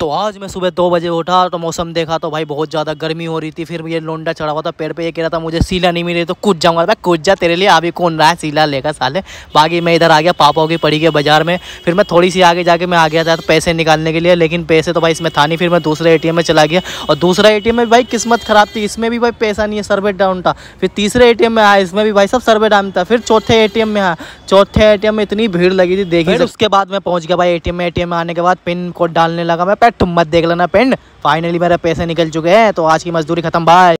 तो आज मैं सुबह दो बजे उठा तो मौसम देखा तो भाई बहुत ज़्यादा गर्मी हो रही थी फिर ये लोंडा चढ़ा हुआ था पेड़ पे ये कह रहा था मुझे सीला नहीं मिली तो कुछ जाऊँगा भाई कुछ जा तेरे लिए अभी कौन रहा है सीला लेगा साले बाकी मैं इधर आ गया पापाओं की पड़ी के बाजार में फिर मैं थोड़ी सी आगे जाके मैं आ गया था तो पैसे निकालने के लिए लेकिन पैसे तो भाई इसमें था नहीं फिर मैं दूसरे ए में चला गया और दूसरा ए में भाई किस्मत ख़राब थी इसमें भी भाई पैसा नहीं है सर्वे डाउन था फिर तीसरे ए में आया इसमें भी भाई सब सर्वे डाउन था फिर चौथे ए में आया चौथे ए में इतनी भीड़ लगी थी देखी उसके बाद मैं पहुँच गया भाई ए में ए में आने के बाद पिन कोड डालने लगा मैं कट मत देख लेना पेंड फाइनली मेरा पैसे निकल चुके हैं तो आज की मजदूरी खत्म बाय